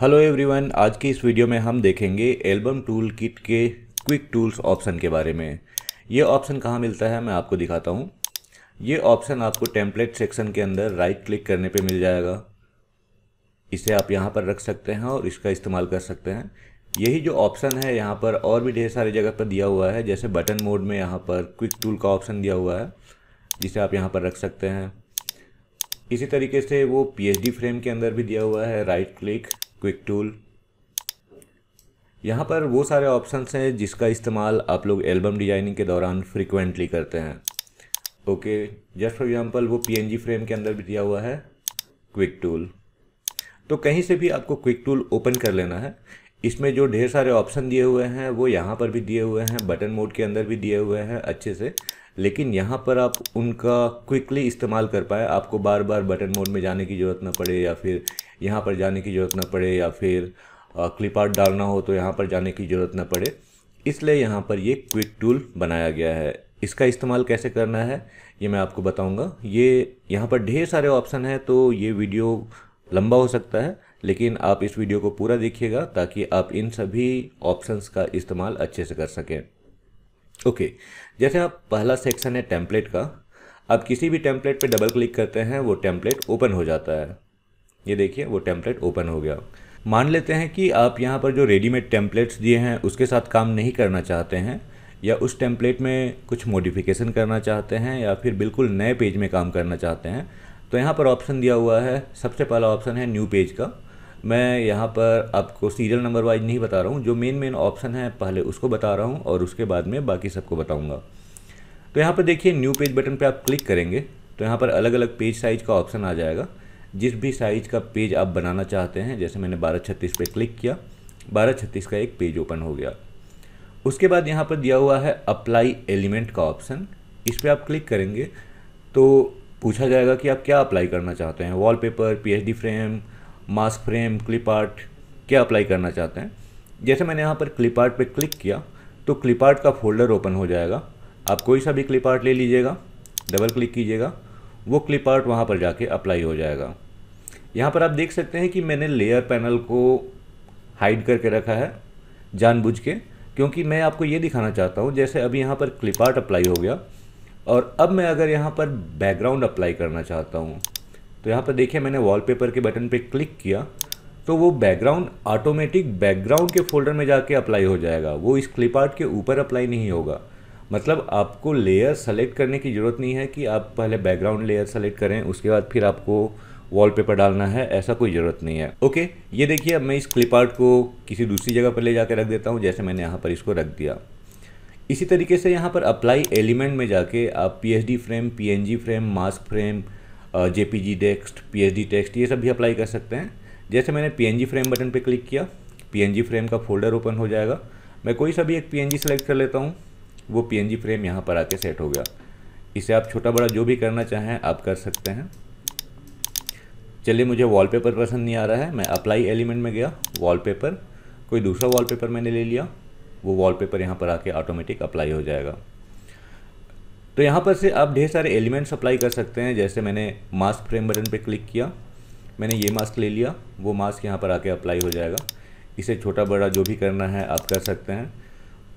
Hello everyone आज की इस वीडियो में हम देखेंगे एल्बम टूल किट के क्विक टूल्स ऑप्शन के बारे में ये ऑप्शन कहाँ मिलता है मैं आपको दिखाता हूँ ये ऑप्शन आपको टेम्पलेट सेक्शन के अंदर राइट क्लिक करने पे मिल जाएगा इसे आप यहाँ पर रख सकते हैं और इसका इस्तेमाल कर सकते हैं यही जो ऑप्शन है यहाँ पर और भी ढेर सारी जगह पर दिया हुआ है जैसे बटन मोड में यहाँ पर क्विक टूल का ऑप्शन दिया हुआ है जिसे आप यहाँ पर रख सकते हैं इसी तरीके से वो पी फ्रेम के अंदर भी दिया हुआ है राइट क्लिक क्विक टूल यहाँ पर वो सारे ऑप्शंस हैं जिसका इस्तेमाल आप लोग एल्बम डिजाइनिंग के दौरान फ्रिक्वेंटली करते हैं ओके जस्ट फॉर एग्जांपल वो पीएनजी फ्रेम के अंदर भी दिया हुआ है क्विक टूल तो कहीं से भी आपको क्विक टूल ओपन कर लेना है इसमें जो ढेर सारे ऑप्शन दिए हुए हैं वो यहाँ पर भी दिए हुए हैं बटन मोड के अंदर भी दिए हुए हैं अच्छे से लेकिन यहाँ पर आप उनका क्विकली इस्तेमाल कर पाए आपको बार बार बटन मोड में जाने की ज़रूरत ना पड़े या फिर यहाँ पर जाने की ज़रूरत ना पड़े या फिर क्लिप आर्ट डालना हो तो यहाँ पर जाने की ज़रूरत ना पड़े इसलिए यहाँ पर ये क्विक टूल बनाया गया है इसका इस्तेमाल कैसे करना है ये मैं आपको बताऊँगा ये यहाँ पर ढेर सारे ऑप्शन हैं तो ये वीडियो लंबा हो सकता है लेकिन आप इस वीडियो को पूरा देखिएगा ताकि आप इन सभी ऑप्शंस का इस्तेमाल अच्छे से कर सकें ओके जैसे आप पहला सेक्शन है टेम्पलेट का आप किसी भी टेम्पलेट पे डबल क्लिक करते हैं वो टेम्पलेट ओपन हो जाता है ये देखिए वो टेम्पलेट ओपन हो गया मान लेते हैं कि आप यहाँ पर जो रेडीमेड टेम्पलेट्स दिए हैं उसके साथ काम नहीं करना चाहते हैं या उस टेम्पलेट में कुछ मॉडिफिकेशन करना चाहते हैं या फिर बिल्कुल नए पेज में काम करना चाहते हैं तो यहाँ पर ऑप्शन दिया हुआ है सबसे पहला ऑप्शन है न्यू पेज का मैं यहाँ पर आपको सीरियल नंबर वाइज नहीं बता रहा हूँ जो मेन मेन ऑप्शन है पहले उसको बता रहा हूँ और उसके बाद में बाकी सबको बताऊँगा तो यहाँ पर देखिए न्यू पेज बटन पर आप क्लिक करेंगे तो यहाँ पर अलग अलग पेज साइज का ऑप्शन आ जाएगा जिस भी साइज़ का पेज आप बनाना चाहते हैं जैसे मैंने बारह छत्तीस पर क्लिक किया बारह छत्तीस का एक पेज ओपन हो गया उसके बाद यहाँ पर दिया हुआ है अप्लाई एलिमेंट का ऑप्शन इस पर आप क्लिक करेंगे तो पूछा जाएगा कि आप क्या अप्लाई करना चाहते हैं wallpaper, PHD frame mask frame clip art क्या अप्लाई करना चाहते हैं जैसे मैंने यहाँ पर क्लिप आर्ट पर क्लिक किया तो क्लिप आर्ट का फोल्डर ओपन हो जाएगा आप कोई सा भी क्लिप आर्ट ले लीजिएगा डबल क्लिक कीजिएगा वो क्लिप आर्ट वहाँ पर जाके अप्लाई हो जाएगा यहाँ पर आप देख सकते हैं कि मैंने लेयर पैनल को हाइड करके रखा है जानबूझ के क्योंकि मैं आपको ये दिखाना चाहता हूँ जैसे अभी यहाँ पर क्लिप आर्ट अप्लाई हो गया और अब मैं अगर यहाँ पर बैकग्राउंड अप्लाई करना चाहता हूँ तो यहाँ पर देखिए मैंने वॉलपेपर के बटन पे क्लिक किया तो वो बैकग्राउंड ऑटोमेटिक बैकग्राउंड के फोल्डर में जाके अप्लाई हो जाएगा वो इस क्लिप आर्ट के ऊपर अप्लाई नहीं होगा मतलब आपको लेयर सेलेक्ट करने की ज़रूरत नहीं है कि आप पहले बैकग्राउंड लेयर सेलेक्ट करें उसके बाद फिर आपको वॉलपेपर डालना है ऐसा कोई ज़रूरत नहीं है ओके ये देखिए अब मैं इस क्लिप आर्ट को किसी दूसरी जगह पर ले जा रख देता हूँ जैसे मैंने यहाँ पर इसको रख दिया इसी तरीके से यहाँ पर अप्लाई एलिमेंट में जाके आप P frame P frame mask frame J P G text P H D text ये सब भी अप्लाई कर सकते हैं जैसे मैंने P N G frame button पर क्लिक किया पी एन जी फ्रेम का फोल्डर ओपन हो जाएगा मैं कोई सा भी एक पी एन जी सेलेक्ट कर लेता हूँ वो पी एन जी फ्रेम यहाँ पर आके सेट हो गया इसे आप छोटा बड़ा जो भी करना चाहें आप कर सकते हैं चलिए मुझे वॉलपेपर पसंद नहीं आ रहा है मैं अप्लाई एलिमेंट में गया वॉलपेपर कोई दूसरा वॉलपेपर मैंने ले लिया वो वॉलपेपर यहाँ पर आके ऑटोमेटिक अप्लाई हो जाएगा तो यहाँ पर से आप ढेर सारे एलिमेंट्स अप्लाई कर सकते हैं जैसे मैंने मास्क फ्रेम बटन पर क्लिक किया मैंने ये मास्क ले लिया वो मास्क यहाँ पर आके अप्लाई हो जाएगा इसे छोटा बड़ा जो भी करना है आप कर सकते हैं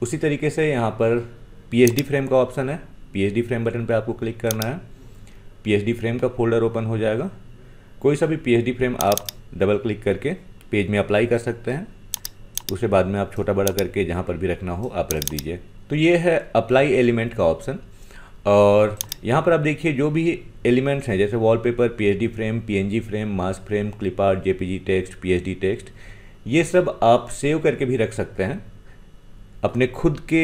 उसी तरीके से यहाँ पर पी फ्रेम का ऑप्शन है पी फ्रेम बटन पर आपको क्लिक करना है पी फ्रेम का फोल्डर ओपन हो जाएगा कोई सा भी पी फ्रेम आप डबल क्लिक करके पेज में अप्लाई कर सकते हैं उसे बाद में आप छोटा बड़ा करके जहाँ पर भी रखना हो आप रख दीजिए तो ये है अप्लाई एलिमेंट का ऑप्शन और यहाँ पर आप देखिए जो भी एलिमेंट्स हैं जैसे wallpaper PHD frame PNG frame mask frame clip art JPG text PHD text ये सब आप सेव करके भी रख सकते हैं अपने खुद के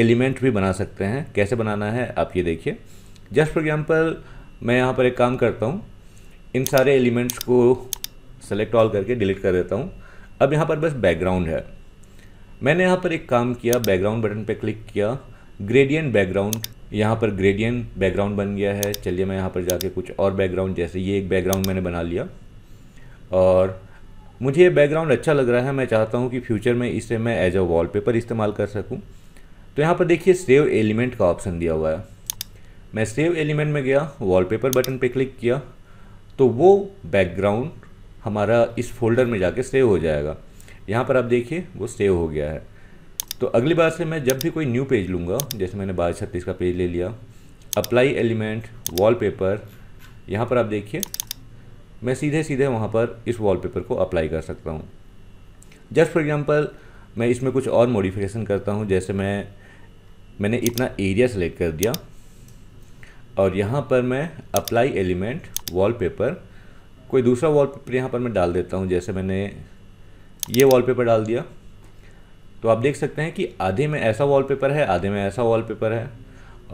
एलिमेंट भी बना सकते हैं कैसे बनाना है आप ये देखिए जस्ट फॉर एग्जाम्पल मैं यहाँ पर एक काम करता हूँ इन सारे एलिमेंट्स को सेलेक्ट ऑल करके डिलीट कर देता हूँ अब यहाँ पर बस बैकग्राउंड है मैंने यहाँ पर एक काम किया बैकग्राउंड बटन पर क्लिक किया ग्रेडियंट बैकग्राउंड यहाँ पर ग्रेडियंट बैकग्राउंड बन गया है चलिए मैं यहाँ पर जाके कुछ और बैकग्राउंड जैसे ये एक बैकग्राउंड मैंने बना लिया और मुझे ये बैकग्राउंड अच्छा लग रहा है मैं चाहता हूँ कि फ्यूचर में इसे मैं एज अ वॉलपेपर इस्तेमाल कर सकूँ तो यहाँ पर देखिए सेव एलिमेंट का ऑप्शन दिया हुआ है मैं सेव एलिमेंट में गया वॉलपेपर बटन पे क्लिक किया तो वो बैकग्राउंड हमारा इस फोल्डर में जाके सेव हो जाएगा यहाँ पर आप देखिए वो सेव हो गया है तो अगली बार से मैं जब भी कोई न्यू पेज लूँगा जैसे मैंने बारह छत्तीस का पेज ले लिया अप्लाई एलिमेंट वॉलपेपर यहाँ पर आप देखिए मैं सीधे सीधे वहाँ पर इस वॉलपेपर को अप्लाई कर सकता हूँ जस्ट फॉर एग्ज़ाम्पल मैं इसमें कुछ और मॉडिफिकेशन करता हूँ जैसे मैं मैंने इतना एरिया सेलेक्ट कर दिया और यहाँ पर मैं अप्लाई एलिमेंट वॉलपेपर कोई दूसरा वॉलपेपर यहाँ पर मैं डाल देता हूँ जैसे मैंने ये वॉलपेपर डाल दिया तो आप देख सकते हैं कि आधे में ऐसा वॉलपेपर है आधे में ऐसा वॉलपेपर है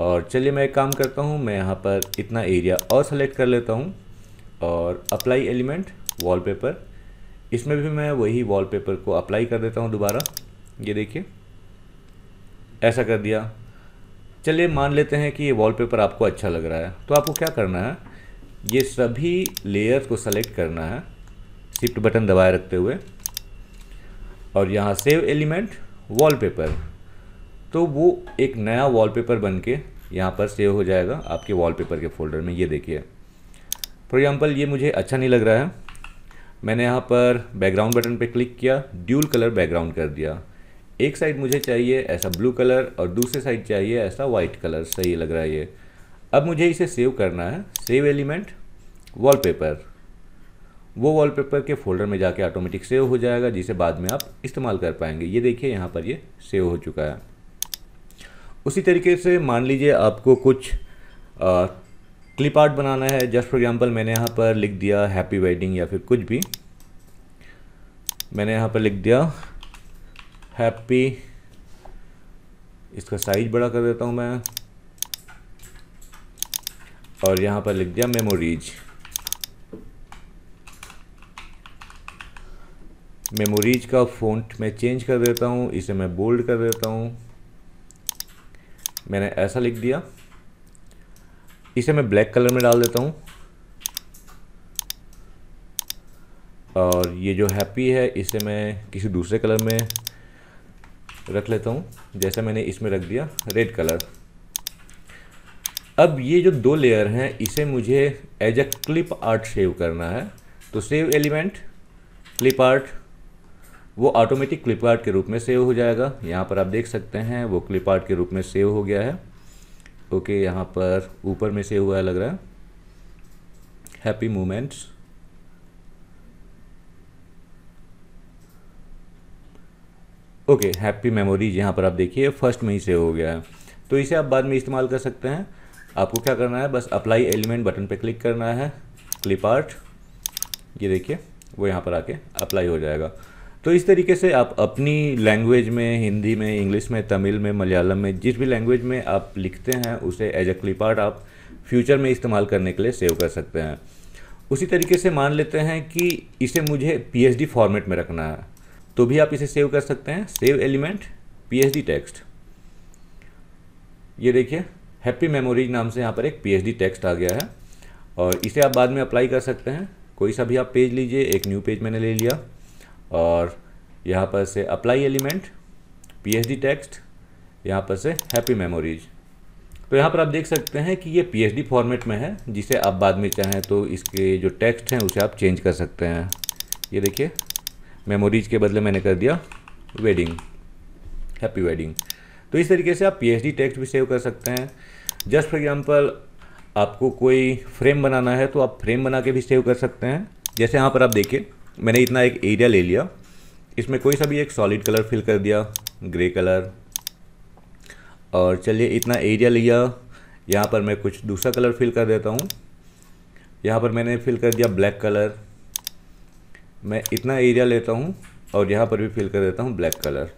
और चलिए मैं एक काम करता हूँ मैं यहाँ पर इतना एरिया और सेलेक्ट कर लेता हूँ और अप्लाई एलिमेंट वॉलपेपर इसमें भी मैं वही वॉलपेपर को अप्लाई कर देता हूँ दोबारा ये देखिए ऐसा कर दिया चलिए मान लेते हैं कि ये वॉलपेपर आपको अच्छा लग रहा है तो आपको क्या करना है ये सभी लेयर्स को सेलेक्ट करना है शिफ्ट बटन दबाए रखते हुए और यहाँ सेव एलिमेंट वॉलपेपर तो वो एक नया वॉलपेपर बन के यहाँ पर सेव हो जाएगा आपके वॉलपेपर के फोल्डर में ये देखिए फॉर एग्ज़ाम्पल ये मुझे अच्छा नहीं लग रहा है मैंने यहाँ पर बैकग्राउंड बटन पे क्लिक किया ड्यूल कलर बैकग्राउंड कर दिया एक साइड मुझे चाहिए ऐसा ब्लू कलर और दूसरे साइड चाहिए ऐसा वाइट कलर सही लग रहा है ये अब मुझे इसे सेव करना है सेव एलिमेंट वॉलपेपर वो वॉलपेपर के फोल्डर में जाके ऑटोमेटिक सेव हो जाएगा जिसे बाद में आप इस्तेमाल कर पाएंगे ये देखिए यहाँ पर ये सेव हो चुका है उसी तरीके से मान लीजिए आपको कुछ आ, क्लिप आर्ट बनाना है जस्ट फॉर एग्जांपल मैंने यहाँ पर लिख दिया हैप्पी वेडिंग या फिर कुछ भी मैंने यहाँ पर लिख दिया हैप्पी इसका साइज बड़ा कर देता हूँ मैं और यहाँ पर लिख दिया मेमोरीज़ मेमोरीज का फ़ॉन्ट मैं चेंज कर देता हूँ इसे मैं बोल्ड कर देता हूँ मैंने ऐसा लिख दिया इसे मैं ब्लैक कलर में डाल देता हूँ और ये जो हैप्पी है इसे मैं किसी दूसरे कलर में रख लेता हूँ जैसे मैंने इसमें रख दिया रेड कलर अब ये जो दो लेयर हैं इसे मुझे as a clip art save करना है तो सेव एलिमेंट क्लिप आर्ट वो ऑटोमेटिक क्लिप आर्ट के रूप में सेव हो जाएगा यहाँ पर आप देख सकते हैं वो क्लिप आर्ट के रूप में सेव हो गया है ओके यहाँ पर ऊपर में सेव हुआ लग रहा है happy moments okay happy memories यहाँ पर आप देखिए फर्स्ट में ही सेव हो गया है तो इसे आप बाद में इस्तेमाल कर सकते हैं आपको क्या करना है बस अप्लाई एलिमेंट बटन पर क्लिक करना है क्लिप आर्ट ये देखिए वो यहाँ पर आके अप्लाई हो जाएगा तो इस तरीके से आप अपनी लैंग्वेज में हिंदी में इंग्लिश में तमिल में मलयालम में जिस भी लैंग्वेज में आप लिखते हैं उसे एज अ क्लिप आर्ट आप फ्यूचर में इस्तेमाल करने के लिए सेव कर सकते हैं उसी तरीके से मान लेते हैं कि इसे मुझे पी फॉर्मेट में रखना है तो भी आप इसे सेव कर सकते हैं सेव एलिमेंट डी टेक्स्ट ये देखिए हैप्पी मेमोरीज नाम से यहाँ पर एक डी टेक्स्ट आ गया है और इसे आप बाद में अप्लाई कर सकते हैं कोई सा भी आप पेज लीजिए एक न्यू पेज मैंने ले लिया और यहाँ पर से अप्लाई एलिमेंट डी टेक्स्ट यहाँ पर से हैप्पी मेमोरीज तो यहाँ पर आप देख सकते हैं कि ये डी फॉर्मेट में है जिसे आप बाद में चाहें तो इसके जो टेक्स्ट हैं उसे आप चेंज कर सकते हैं ये देखिए मेमोरीज के बदले मैंने कर दिया वेडिंग हैप्पी वेडिंग तो इस तरीके से आप डी टेक्स्ट भी सेव कर सकते हैं जस्ट फॉर एग्जाम्पल आपको कोई फ्रेम बनाना है तो आप फ्रेम बना के भी सेव कर सकते हैं जैसे यहाँ पर आप देखिए मैंने इतना एक एरिया ले लिया इसमें कोई सा भी एक सॉलिड कलर फिल कर दिया ग्रे कलर और चलिए इतना एरिया लिया यहाँ पर मैं कुछ दूसरा कलर फिल कर देता हूँ यहाँ पर मैंने फिल कर दिया ब्लैक कलर मैं इतना एरिया लेता हूँ और यहाँ पर भी फिल कर देता हूँ ब्लैक कलर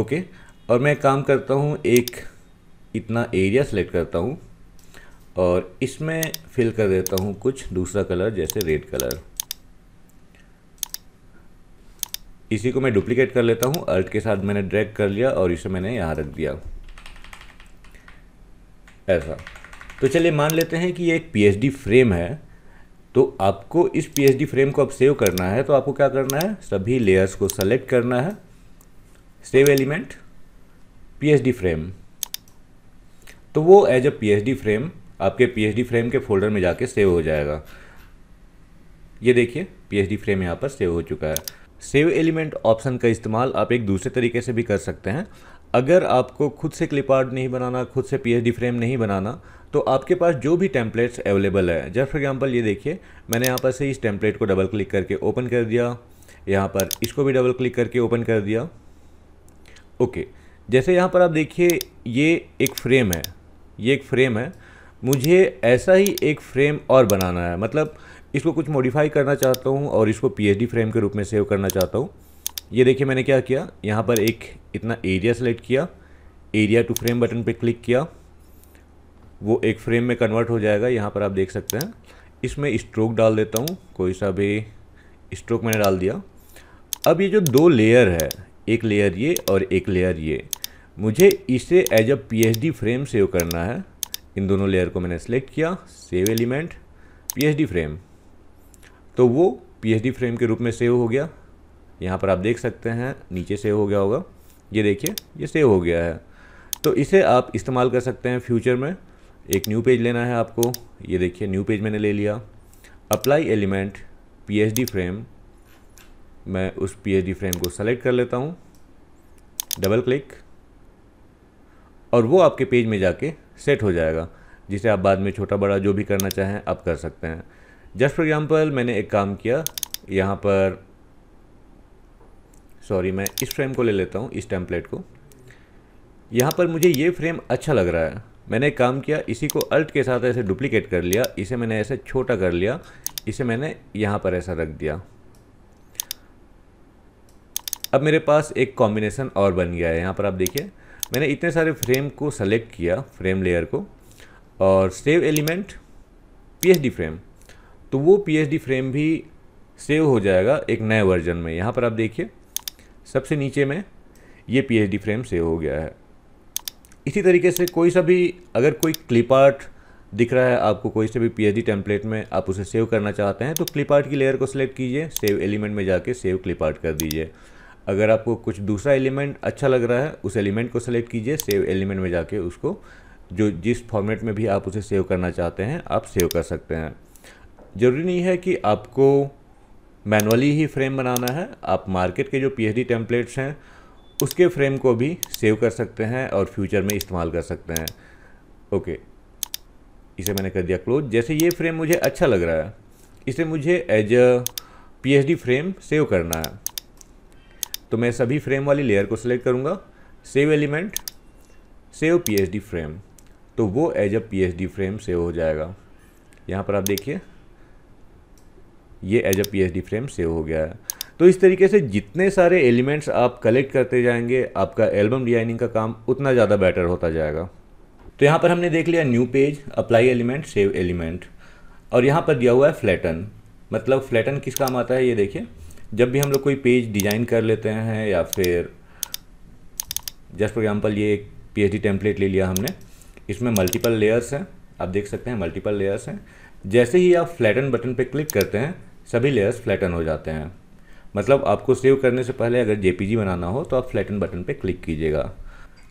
ओके और मैं काम करता हूँ एक इतना एरिया सेलेक्ट करता हूँ और इसमें फिल कर देता हूँ कुछ दूसरा कलर जैसे रेड कलर इसी को मैं डुप्लीकेट कर लेता हूँ अल्ट के साथ मैंने ड्रैग कर लिया और इसे मैंने यहाँ रख दिया ऐसा तो चलिए मान लेते हैं कि ये एक पी फ्रेम है तो आपको इस पी फ्रेम को अब सेव करना है तो आपको क्या करना है सभी लेयर्स को सेलेक्ट करना है सेव एलिमेंट पी फ्रेम तो वो एज अ पी फ्रेम आपके पी फ्रेम के फोल्डर में जाके सेव हो जाएगा ये देखिए पी फ्रेम यहाँ पर सेव हो चुका है सेव एलिमेंट ऑप्शन का इस्तेमाल आप एक दूसरे तरीके से भी कर सकते हैं अगर आपको खुद से क्लिप आर्ट नहीं बनाना खुद से पी फ्रेम नहीं बनाना तो आपके पास जो भी टेम्पलेट्स अवेलेबल है जब फॉर एग्जांपल ये देखिए मैंने यहाँ पर से इस टेम्पलेट को डबल क्लिक करके ओपन कर दिया यहाँ पर इसको भी डबल क्लिक करके ओपन कर दिया ओके जैसे यहाँ पर आप देखिए ये एक फ्रेम है ये एक फ्रेम है मुझे ऐसा ही एक फ्रेम और बनाना है मतलब इसको कुछ मॉडिफाई करना चाहता हूँ और इसको पी फ्रेम के रूप में सेव करना चाहता हूँ ये देखिए मैंने क्या किया यहाँ पर एक इतना एरिया सेलेक्ट किया एरिया टू फ्रेम बटन पर क्लिक किया वो एक फ्रेम में कन्वर्ट हो जाएगा यहाँ पर आप देख सकते हैं इसमें स्ट्रोक डाल देता हूँ कोई सा भी स्ट्रोक मैंने डाल दिया अब ये जो दो लेयर है एक लेयर ये और एक लेयर ये मुझे इसे as a P frame save करना है इन दोनों लेयर को मैंने सेलेक्ट किया सेव एलिमेंट पी फ्रेम तो वो पी फ्रेम के रूप में सेव हो गया यहाँ पर आप देख सकते हैं नीचे सेव हो गया होगा ये देखिए ये सेव हो गया है तो इसे आप इस्तेमाल कर सकते हैं फ्यूचर में एक न्यू पेज लेना है आपको ये देखिए न्यू पेज मैंने ले लिया अप्लाई एलिमेंट पी फ्रेम मैं उस पी फ्रेम को सेलेक्ट कर लेता हूँ डबल क्लिक और वो आपके पेज में जाके सेट हो जाएगा जिसे आप बाद में छोटा बड़ा जो भी करना चाहें आप कर सकते हैं जस्ट फॉर एग्ज़ाम्पल मैंने एक काम किया यहाँ पर सॉरी मैं इस फ्रेम को ले लेता हूँ इस टेम्पलेट को यहाँ पर मुझे ये फ्रेम अच्छा लग रहा है मैंने एक काम किया इसी को अल्ट के साथ ऐसे डुप्लीकेट कर लिया इसे मैंने ऐसे छोटा कर लिया इसे मैंने यहाँ पर ऐसा रख दिया अब मेरे पास एक कॉम्बिनेशन और बन गया है यहाँ पर आप देखिए मैंने इतने सारे फ्रेम को सेलेक्ट किया फ्रेम लेयर को और सेव एलिमेंट पी फ्रेम तो वो पी फ्रेम भी सेव हो जाएगा एक नए वर्जन में यहाँ पर आप देखिए सबसे नीचे में ये पी फ्रेम सेव हो गया है इसी तरीके से कोई सा भी अगर कोई क्लिप आर्ट दिख रहा है आपको कोई से भी डी टेम्पलेट में आप उसे सेव करना चाहते हैं तो क्लिप आर्ट की लेयर को सिलेक्ट कीजिए सेव एलिमेंट में जाके सेव क्लिप आर्ट कर दीजिए अगर आपको कुछ दूसरा एलिमेंट अच्छा लग रहा है उस एलिमेंट को सेलेक्ट कीजिए सेव एलिमेंट में जाके उसको जो जिस फॉर्मेट में भी आप उसे सेव करना चाहते हैं आप सेव कर सकते हैं ज़रूरी नहीं है कि आपको मैनुअली ही फ्रेम बनाना है आप मार्केट के जो डी टेम्पलेट्स हैं उसके फ्रेम को भी सेव कर सकते हैं और फ्यूचर में इस्तेमाल कर सकते हैं ओके इसे मैंने कर दिया क्लोज जैसे ये फ्रेम मुझे अच्छा लग रहा है इसे मुझे as a D frame save करना है तो मैं सभी फ्रेम वाली लेयर को सिलेक्ट करूँगा save element save P frame तो वो as a P frame save हो जाएगा यहाँ पर आप देखिए ये as a P frame save हो गया है तो इस तरीके से जितने सारे एलिमेंट्स आप कलेक्ट करते जाएंगे आपका एल्बम डिजाइनिंग का काम उतना ज़्यादा बेटर होता जाएगा तो यहाँ पर हमने देख लिया new page apply element save element और यहाँ पर दिया हुआ है फ्लैटन मतलब फ्लैटन किस काम आता है ये देखिए जब भी हम लोग कोई पेज डिज़ाइन कर लेते हैं या फिर जस्ट फॉर एग्जाम्पल ये एक पी टेम्पलेट ले लिया हमने इसमें मल्टीपल लेयर्स हैं आप देख सकते हैं मल्टीपल लेयर्स हैं जैसे ही आप फ्लैटन बटन पर क्लिक करते हैं सभी लेयर्स फ्लैटन हो जाते हैं मतलब आपको सेव करने से पहले अगर जे बनाना हो तो आप फ्लैटन बटन पर क्लिक कीजिएगा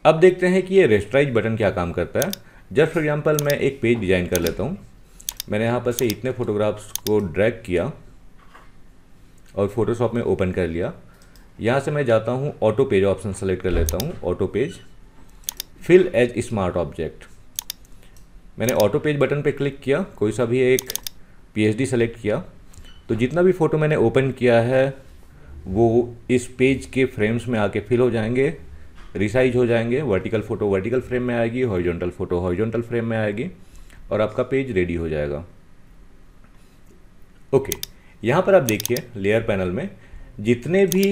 अब देखते हैं कि ये रेस्ट्राइज बटन क्या काम करता है जस्ट फॉर एग्जाम्पल मैं एक पेज डिज़ाइन कर लेता हूँ मैंने यहाँ पर से इतने फोटोग्राफ्स को ड्रैग किया और फोटोशॉप में ओपन कर लिया यहाँ से मैं जाता हूँ ऑटो पेज ऑप्शन सेलेक्ट कर लेता हूँ auto page fill as smart object मैंने ऑटो पेज बटन पे क्लिक किया कोई सा भी एक पीएचडी सेलेक्ट किया तो जितना भी फ़ोटो मैंने ओपन किया है वो इस पेज के फ्रेम्स में आके फिल हो जाएंगे रिसाइज हो जाएंगे वर्टिकल फ़ोटो वर्टिकल फ्रेम में आएगी हॉरिजॉन्टल फ़ोटो हॉरिजॉन्टल फ्रेम में आएगी और आपका पेज रेडी हो जाएगा ओके okay. यहाँ पर आप देखिए लेयर पैनल में जितने भी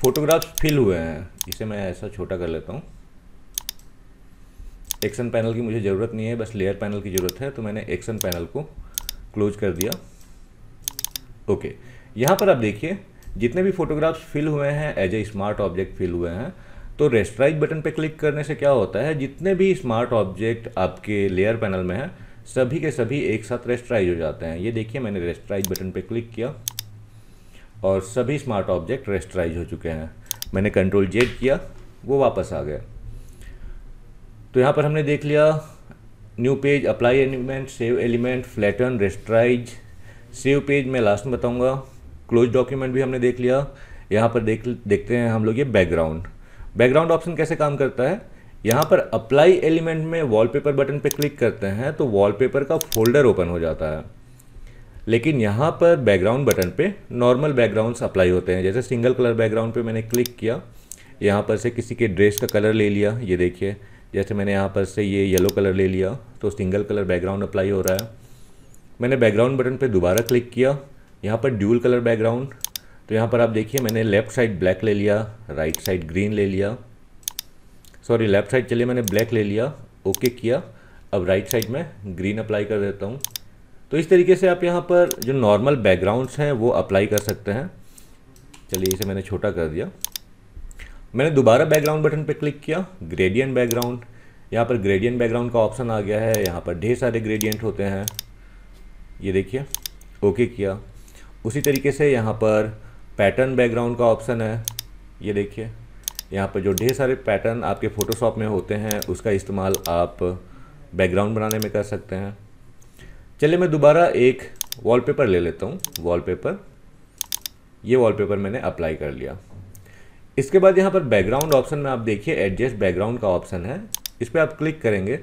फोटोग्राफ्स फिल हुए हैं इसे मैं ऐसा छोटा कर लेता हूँ एक्शन पैनल की मुझे ज़रूरत नहीं है बस लेयर पैनल की ज़रूरत है तो मैंने एक्शन पैनल को क्लोज कर दिया ओके यहाँ पर आप देखिए जितने भी फोटोग्राफ्स फिल हुए हैं as a smart object fill हुए हैं तो रेस्ट्राइज बटन पर क्लिक करने से क्या होता है जितने भी स्मार्ट ऑब्जेक्ट आपके लेयर पैनल में हैं सभी के सभी एक साथ रेस्ट्राइज हो जाते हैं ये देखिए मैंने रेस्ट्राइज बटन पर क्लिक किया और सभी स्मार्ट ऑब्जेक्ट रेस्ट्राइज हो चुके हैं मैंने कंट्रोल जेड किया वो वापस आ गया तो यहाँ पर हमने देख लिया new page apply element save element flatten rasterise save page मैं लास्ट में बताऊँगा क्लोज डॉक्यूमेंट भी हमने देख लिया यहाँ पर देख देखते हैं हम लोग ये बैकग्राउंड बैकग्राउंड ऑप्शन कैसे काम करता है यहाँ पर अप्लाई एलिमेंट में वॉलपेपर बटन पर क्लिक करते हैं तो वॉलपेपर का फोल्डर ओपन हो जाता है लेकिन यहाँ पर बैकग्राउंड बटन पे नॉर्मल बैकग्राउंड्स अप्लाई होते हैं जैसे सिंगल कलर बैकग्राउंड पे मैंने क्लिक किया यहाँ पर से किसी के ड्रेस का कलर ले लिया ये देखिए जैसे मैंने यहाँ पर से ये येलो कलर ले लिया तो सिंगल कलर बैकग्राउंड अप्लाई हो रहा है मैंने बैकग्राउंड बटन पर दोबारा क्लिक किया यहाँ पर ड्यूल कलर बैकग्राउंड तो यहाँ पर आप देखिए मैंने लेफ़्ट साइड ब्लैक ले लिया राइट साइड ग्रीन ले लिया सॉरी लेफ्ट साइड चलिए मैंने ब्लैक ले लिया ओके किया अब राइट साइड में ग्रीन अप्लाई कर देता हूँ तो इस तरीके से आप यहाँ पर जो नॉर्मल बैकग्राउंड्स हैं वो अप्लाई कर सकते हैं चलिए इसे मैंने छोटा कर दिया मैंने दोबारा बैकग्राउंड बटन पर क्लिक किया ग्रेडियंट बैकग्राउंड यहाँ पर ग्रेडियंट बैकग्राउंड का ऑप्शन आ गया है यहाँ पर ढेर सारे ग्रेडियंट होते हैं ये देखिए ओके किया उसी तरीके से यहाँ पर पैटर्न बैकग्राउंड का ऑप्शन है ये देखिए यहाँ पर जो ढेर सारे पैटर्न आपके फ़ोटोशॉप में होते हैं उसका इस्तेमाल आप बैकग्राउंड बनाने में कर सकते हैं चलिए मैं दोबारा एक वॉलपेपर ले लेता हूँ वॉलपेपर ये वॉलपेपर मैंने अप्लाई कर लिया इसके बाद यहाँ पर बैकग्राउंड ऑप्शन में आप देखिए एडजस्ट बैकग्राउंड का ऑप्शन है इस पर आप क्लिक करेंगे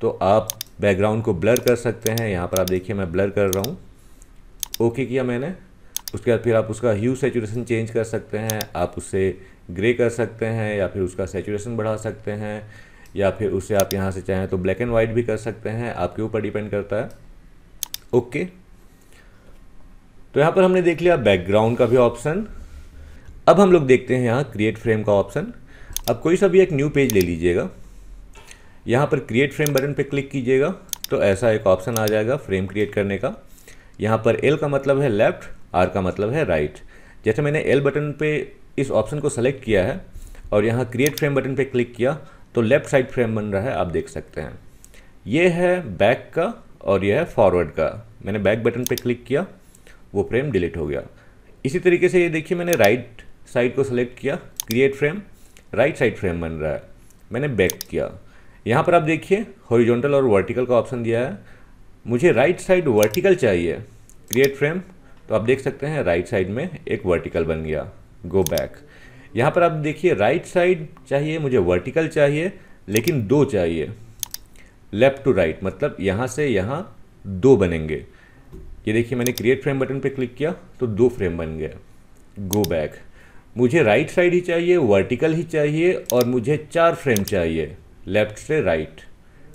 तो आप बैकग्राउंड को ब्लर कर सकते हैं यहाँ पर आप देखिए मैं ब्लर कर रहा हूँ ओके किया मैंने उसके बाद फिर आप उसका ह्यू सेचुरेशन चेंज कर सकते हैं आप उससे ग्रे कर सकते हैं या फिर उसका सेचुरेशन बढ़ा सकते हैं या फिर उसे आप यहाँ से चाहें तो ब्लैक एंड वाइट भी कर सकते हैं आपके ऊपर डिपेंड करता है ओके okay. तो यहाँ पर हमने देख लिया बैकग्राउंड का भी ऑप्शन अब हम लोग देखते हैं यहाँ क्रिएट फ्रेम का ऑप्शन अब कोई सा भी एक न्यू पेज ले लीजिएगा यहाँ पर क्रिएट फ्रेम बटन पर क्लिक कीजिएगा तो ऐसा एक ऑप्शन आ जाएगा फ्रेम क्रिएट करने का यहाँ पर एल का मतलब है लेफ्ट आर का मतलब है राइट जैसे मैंने एल बटन पे इस ऑप्शन को सेलेक्ट किया है और यहाँ क्रिएट फ्रेम बटन पे क्लिक किया तो लेफ़्ट साइड फ्रेम बन रहा है आप देख सकते हैं ये है बैक का और यह है फॉरवर्ड का मैंने बैक बटन पे क्लिक किया वो फ्रेम डिलीट हो गया इसी तरीके से ये देखिए मैंने राइट साइड को सेलेक्ट किया create frame right side frame बन रहा है मैंने बैक किया यहाँ पर आप देखिए हॉरिजॉन्टल और वर्टिकल का ऑप्शन दिया है मुझे राइट साइड वर्टिकल चाहिए क्रिएट फ्रेम तो आप देख सकते हैं राइट साइड में एक वर्टिकल बन गया गो बैक यहाँ पर आप देखिए राइट साइड चाहिए मुझे वर्टिकल चाहिए लेकिन दो चाहिए लेफ्ट टू राइट मतलब यहाँ से यहाँ दो बनेंगे ये देखिए मैंने क्रिएट फ्रेम बटन पे क्लिक किया तो दो फ्रेम बन गए गो बैक मुझे राइट साइड ही चाहिए वर्टिकल ही चाहिए और मुझे चार फ्रेम चाहिए लेफ्ट से राइट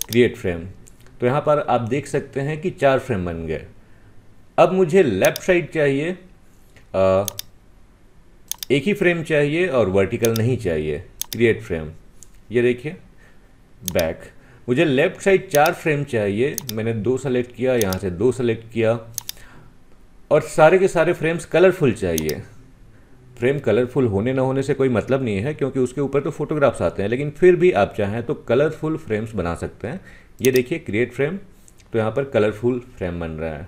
क्रिएट फ्रेम तो यहाँ पर आप देख सकते हैं कि चार फ्रेम बन गए अब मुझे लेफ्ट साइड चाहिए आ, एक ही फ्रेम चाहिए और वर्टिकल नहीं चाहिए क्रिएट फ्रेम ये देखिए बैक मुझे लेफ्ट साइड चार फ्रेम चाहिए मैंने दो सेलेक्ट किया यहाँ से दो सेलेक्ट किया और सारे के सारे फ्रेम्स कलरफुल चाहिए फ्रेम कलरफुल होने ना होने से कोई मतलब नहीं है क्योंकि उसके ऊपर तो फोटोग्राफ्स आते हैं लेकिन फिर भी आप चाहें तो कलरफुल फ्रेम्स बना सकते हैं ये देखिए क्रिएट फ्रेम तो यहाँ पर कलरफुल फ्रेम बन रहा है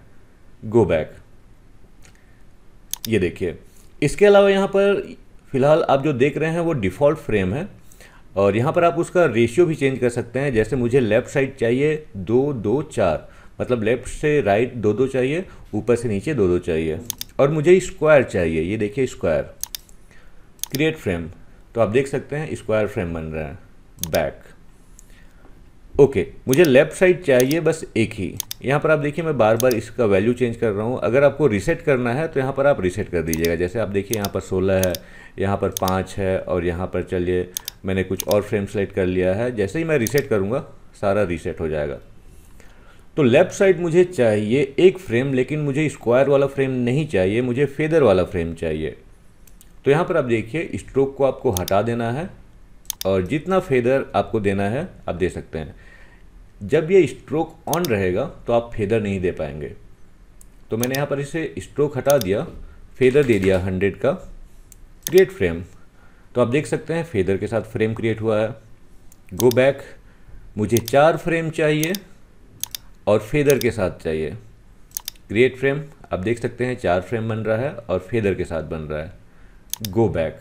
गो बैक ये देखिए इसके अलावा यहाँ पर फिलहाल आप जो देख रहे हैं वो डिफ़ॉल्ट फ्रेम है और यहाँ पर आप उसका रेशियो भी चेंज कर सकते हैं जैसे मुझे लेफ़्ट साइड चाहिए दो दो चार मतलब लेफ़्ट से राइट दो दो चाहिए ऊपर से नीचे दो दो चाहिए और मुझे स्क्वायर चाहिए ये देखिए स्क्वायर क्रिएट फ्रेम तो आप देख सकते हैं स्क्वायर फ्रेम बन रहा है बैक ओके okay, मुझे लेफ्ट साइड चाहिए बस एक ही यहाँ पर आप देखिए मैं बार बार इसका वैल्यू चेंज कर रहा हूँ अगर आपको रीसेट करना है तो यहाँ पर आप रीसेट कर दीजिएगा जैसे आप देखिए यहाँ पर सोलह है यहाँ पर पाँच है और यहाँ पर चलिए मैंने कुछ और फ्रेम सेलेक्ट कर लिया है जैसे ही मैं रीसेट करूँगा सारा रीसेट हो जाएगा तो लेफ़्ट साइड मुझे चाहिए एक फ्रेम लेकिन मुझे स्क्वायर वाला फ्रेम नहीं चाहिए मुझे फेदर वाला फ्रेम चाहिए तो यहाँ पर आप देखिए स्ट्रोक को आपको हटा देना है और जितना फेदर आपको देना है आप दे सकते हैं जब ये स्ट्रोक ऑन रहेगा तो आप फेदर नहीं दे पाएंगे तो मैंने यहाँ पर इसे स्ट्रोक हटा दिया फेदर दे दिया हंड्रेड का क्रिएट फ्रेम तो आप देख सकते हैं फेदर के साथ फ्रेम क्रिएट हुआ है गो बैक मुझे चार फ्रेम चाहिए और फेदर के साथ चाहिए क्रिएट फ्रेम आप देख सकते हैं चार फ्रेम बन रहा है और फेदर के साथ बन रहा है गो बैक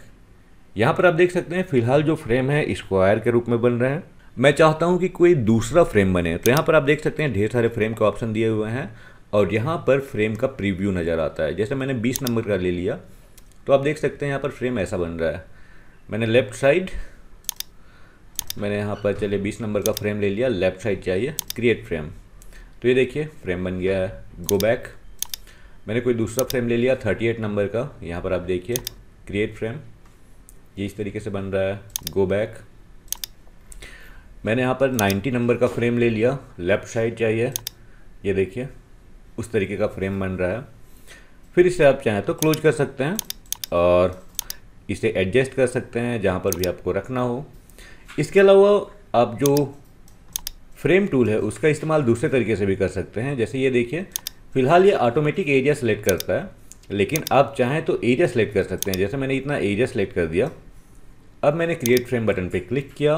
यहाँ पर आप देख सकते हैं फिलहाल जो फ्रेम है स्क्वायर के रूप में बन रहे हैं मैं चाहता हूँ कि कोई दूसरा फ्रेम बने तो यहाँ पर आप देख सकते हैं ढेर सारे फ्रेम के ऑप्शन दिए हुए हैं और यहाँ पर फ्रेम का प्रीव्यू नज़र आता है जैसे मैंने 20 नंबर का ले लिया तो आप देख सकते हैं यहाँ पर फ्रेम ऐसा बन रहा है मैंने लेफ़्ट साइड मैंने यहाँ पर चले 20 नंबर का फ्रेम ले लिया लेफ़्ट साइड चाहिए क्रिएट फ्रेम तो ये देखिए फ्रेम बन गया है गो बैक मैंने कोई दूसरा फ्रेम ले लिया थर्टी नंबर का यहाँ पर आप देखिए क्रिएट फ्रेम ये इस तरीके से बन रहा है गो बैक मैंने यहाँ पर 90 नंबर का फ्रेम ले लिया लेफ़्ट साइड चाहिए ये देखिए उस तरीके का फ्रेम बन रहा है फिर इसे आप चाहें तो क्लोज कर सकते हैं और इसे एडजस्ट कर सकते हैं जहाँ पर भी आपको रखना हो इसके अलावा आप जो फ्रेम टूल है उसका इस्तेमाल दूसरे तरीके से भी कर सकते हैं जैसे ये देखिए फिलहाल ये ऑटोमेटिक एरिया सेलेक्ट करता है लेकिन आप चाहें तो एरिया सेलेक्ट कर सकते हैं जैसे मैंने इतना एरिया सेलेक्ट कर दिया अब मैंने क्रिएट फ्रेम बटन पे क्लिक किया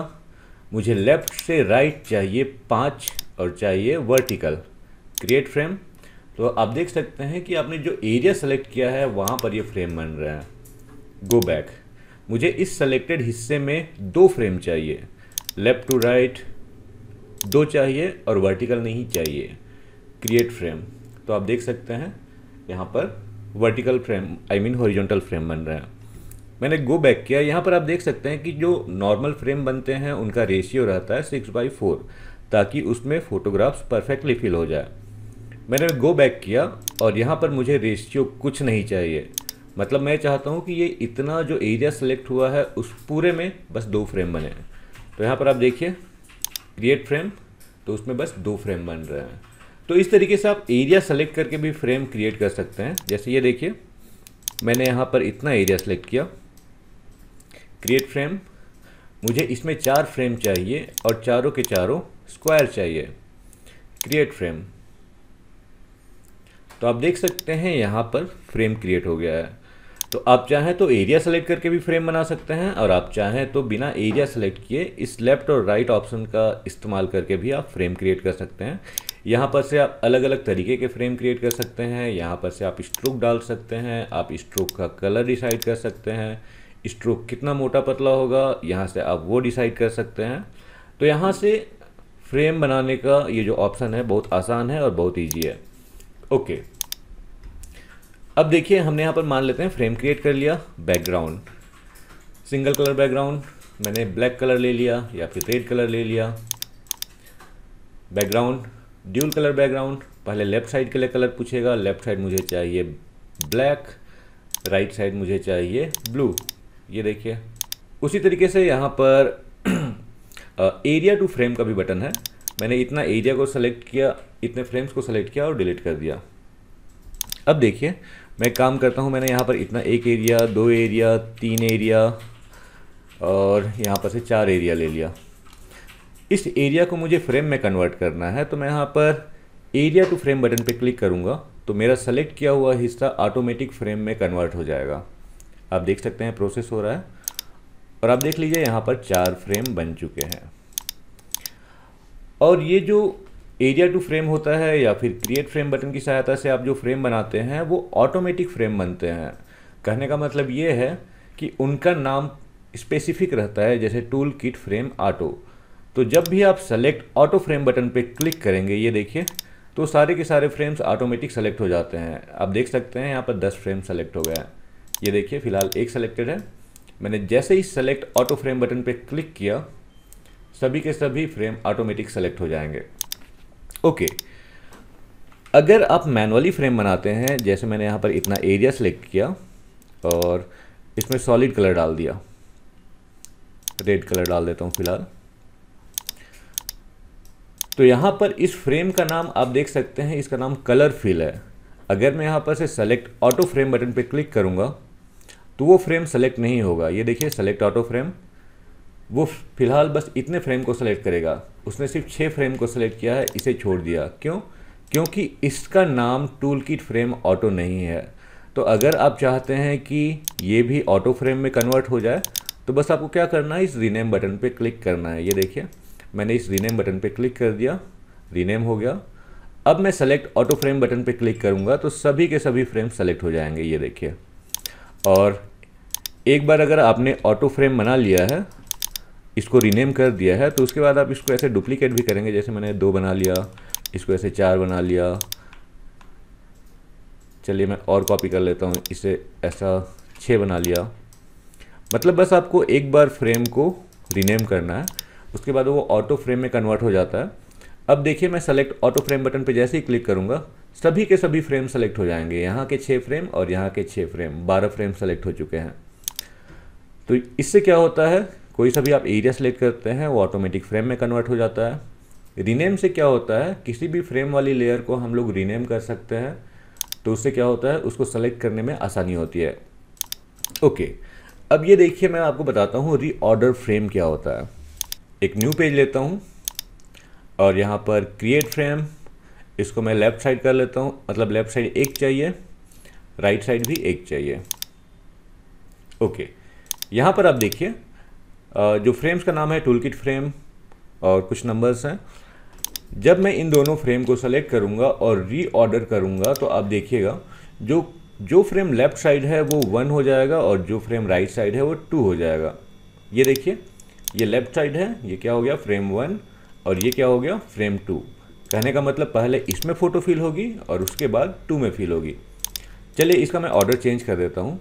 मुझे लेफ्ट से राइट चाहिए पाँच और चाहिए वर्टिकल क्रिएट फ्रेम तो आप देख सकते हैं कि आपने जो एरिया सेलेक्ट किया है वहाँ पर ये फ्रेम बन रहा है गो बैक मुझे इस सेलेक्टेड हिस्से में दो फ्रेम चाहिए लेफ़्ट टू राइट दो चाहिए और वर्टिकल नहीं चाहिए क्रिएट फ्रेम तो आप देख सकते हैं यहाँ पर vertical frame I mean horizontal frame बन रहा है मैंने गो बैक किया यहाँ पर आप देख सकते हैं कि जो नॉर्मल फ्रेम बनते हैं उनका रेशियो रहता है सिक्स बाई फोर ताकि उसमें फ़ोटोग्राफ्स परफेक्टली फिल हो जाए मैंने गो बैक किया और यहाँ पर मुझे रेशियो कुछ नहीं चाहिए मतलब मैं चाहता हूँ कि ये इतना जो एरिया सेलेक्ट हुआ है उस पूरे में बस दो फ्रेम बने तो यहाँ पर आप देखिए क्रिएट फ्रेम तो उसमें बस दो फ्रेम बन रहे हैं तो इस तरीके से आप एरिया सेलेक्ट करके भी फ्रेम क्रिएट कर सकते हैं जैसे ये देखिए मैंने यहाँ पर इतना एरिया सेलेक्ट किया क्रिएट फ्रेम मुझे इसमें चार फ्रेम चाहिए और चारों के चारों स्क्वायर चाहिए क्रिएट फ्रेम तो आप देख सकते हैं यहाँ पर फ्रेम क्रिएट हो गया है तो आप चाहें तो एरिया सेलेक्ट करके भी फ्रेम बना सकते हैं और आप चाहें तो बिना एरिया सेलेक्ट किए इस लेफ़्ट और राइट right ऑप्शन का इस्तेमाल करके भी आप फ्रेम क्रिएट कर सकते हैं यहाँ पर से आप अलग अलग तरीके के फ्रेम क्रिएट कर सकते हैं यहाँ पर से आप स्ट्रोक डाल सकते हैं आप स्ट्रोक का कलर डिसाइड कर सकते हैं स्ट्रोक कितना मोटा पतला होगा यहाँ से आप वो डिसाइड कर सकते हैं तो यहाँ से फ्रेम बनाने का ये जो ऑप्शन है बहुत आसान है और बहुत ईजी है ओके अब देखिए हमने यहाँ पर मान लेते हैं फ्रेम क्रिएट कर लिया बैकग्राउंड सिंगल कलर बैकग्राउंड मैंने ब्लैक कलर ले लिया या फिर रेड कलर ले लिया बैकग्राउंड ड्यूल कलर बैकग्राउंड पहले लेफ्ट साइड के लिए कलर पूछेगा लेफ्ट साइड मुझे चाहिए ब्लैक राइट साइड मुझे चाहिए ब्लू ये देखिए उसी तरीके से यहाँ पर एरिया टू फ्रेम का भी बटन है मैंने इतना एरिया को सेलेक्ट किया इतने फ्रेम्स को सेलेक्ट किया और डिलीट कर दिया अब देखिए मैं काम करता हूँ मैंने यहाँ पर इतना एक एरिया दो एरिया तीन एरिया और यहाँ पर से चार एरिया ले लिया इस एरिया को मुझे फ्रेम में कन्वर्ट करना है तो मैं यहाँ पर एरिया टू फ्रेम बटन पर क्लिक करूँगा तो मेरा सेलेक्ट किया हुआ हिस्सा ऑटोमेटिक फ्रेम में कन्वर्ट हो जाएगा आप देख सकते हैं प्रोसेस हो रहा है और आप देख लीजिए यहाँ पर चार फ्रेम बन चुके हैं और ये जो एरिया टू फ्रेम होता है या फिर क्रिएट फ्रेम बटन की सहायता से आप जो फ्रेम बनाते हैं वो ऑटोमेटिक फ्रेम बनते हैं कहने का मतलब ये है कि उनका नाम स्पेसिफिक रहता है जैसे टूल किट फ्रेम ऑटो तो जब भी आप सेलेक्ट ऑटो फ्रेम बटन पे क्लिक करेंगे ये देखिए तो सारे के सारे फ्रेम्स ऑटोमेटिक सेलेक्ट हो जाते हैं आप देख सकते हैं यहाँ पर 10 फ्रेम सेलेक्ट हो गया है ये देखिए फिलहाल एक सेलेक्टेड है मैंने जैसे ही सेलेक्ट ऑटो फ्रेम बटन पे क्लिक किया सभी के सभी फ्रेम ऑटोमेटिक सेलेक्ट हो जाएंगे ओके अगर आप मैनुअली फ्रेम बनाते हैं जैसे मैंने यहाँ पर इतना एरिया सेलेक्ट किया और इसमें सॉलिड कलर डाल दिया रेड कलर डाल देता हूँ फिलहाल तो यहाँ पर इस फ्रेम का नाम आप देख सकते हैं इसका नाम कलर फिल है अगर मैं यहाँ पर से सेलेक्ट ऑटो फ्रेम बटन पे क्लिक करूँगा तो वो फ्रेम सेलेक्ट नहीं होगा ये देखिए सेलेक्ट ऑटो फ्रेम वो फिलहाल बस इतने फ्रेम को सेलेक्ट करेगा उसने सिर्फ छः फ्रेम को सेलेक्ट किया है इसे छोड़ दिया क्यों क्योंकि इसका नाम टूल किट फ्रेम ऑटो नहीं है तो अगर आप चाहते हैं कि ये भी ऑटो फ्रेम में कन्वर्ट हो जाए तो बस आपको क्या करना है इस रीनेम बटन पर क्लिक करना है ये देखिए मैंने इस रीनेम बटन पर क्लिक कर दिया रीनेम हो गया अब मैं सेलेक्ट ऑटो फ्रेम बटन पर क्लिक करूँगा तो सभी के सभी फ्रेम सेलेक्ट हो जाएंगे ये देखिए और एक बार अगर आपने ऑटो फ्रेम बना लिया है इसको रीनेम कर दिया है तो उसके बाद आप इसको ऐसे डुप्लीकेट भी करेंगे जैसे मैंने दो बना लिया इसको ऐसे चार बना लिया चलिए मैं और कॉपी कर लेता हूँ इसे ऐसा छः बना लिया मतलब बस आपको एक बार फ्रेम को रीनेम करना है उसके बाद वो ऑटो फ्रेम में कन्वर्ट हो जाता है अब देखिए मैं सेलेक्ट ऑटो फ्रेम बटन पर जैसे ही क्लिक करूँगा सभी के सभी फ्रेम सेलेक्ट हो जाएंगे यहाँ के छः फ्रेम और यहाँ के छः फ्रेम बारह फ्रेम सेलेक्ट हो चुके हैं तो इससे क्या होता है कोई सा भी आप एरिया सेलेक्ट करते हैं वो ऑटोमेटिक फ्रेम में कन्वर्ट हो जाता है रीनेम से क्या होता है किसी भी फ्रेम वाली लेयर को हम लोग रीनेम कर सकते हैं तो उससे क्या होता है उसको सेलेक्ट करने में आसानी होती है ओके अब ये देखिए मैं आपको बताता हूँ रीऑर्डर फ्रेम क्या होता है एक न्यू पेज लेता हूँ और यहाँ पर क्रिएट फ्रेम इसको मैं लेफ़्ट साइड कर लेता हूँ मतलब लेफ़्ट साइड एक चाहिए राइट साइड भी एक चाहिए ओके यहाँ पर आप देखिए जो फ्रेम्स का नाम है टूल किट फ्रेम और कुछ नंबर्स हैं जब मैं इन दोनों फ्रेम को सेलेक्ट करूँगा और रीऑर्डर करूँगा तो आप देखिएगा जो जो फ्रेम लेफ़्ट साइड है वो वन हो जाएगा और जो फ्रेम राइट साइड है वो टू हो जाएगा ये देखिए ये लेफ़्ट साइड है ये क्या हो गया फ्रेम वन और ये क्या हो गया फ्रेम टू कहने का मतलब पहले इसमें फ़ोटो फिल होगी और उसके बाद टू में फिल होगी चलिए इसका मैं ऑर्डर चेंज कर देता हूँ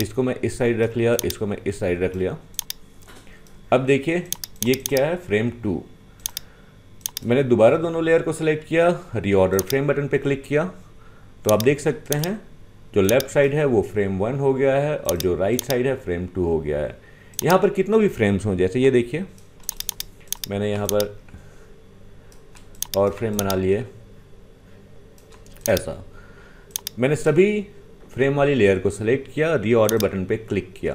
इसको मैं इस साइड रख लिया इसको मैं इस साइड रख लिया अब देखिए ये क्या है फ्रेम टू मैंने दोबारा दोनों लेयर को सिलेक्ट किया रीऑर्डर फ्रेम बटन पे क्लिक किया तो आप देख सकते हैं जो लेफ़्ट साइड है वो फ्रेम वन हो गया है और जो राइट right साइड है फ्रेम टू हो गया है यहाँ पर कितनों भी फ्रेम्स हों जैसे ये देखिए मैंने यहाँ पर और फ्रेम बना लिए ऐसा मैंने सभी फ्रेम वाली लेयर को सेलेक्ट किया रीऑर्डर बटन पे क्लिक किया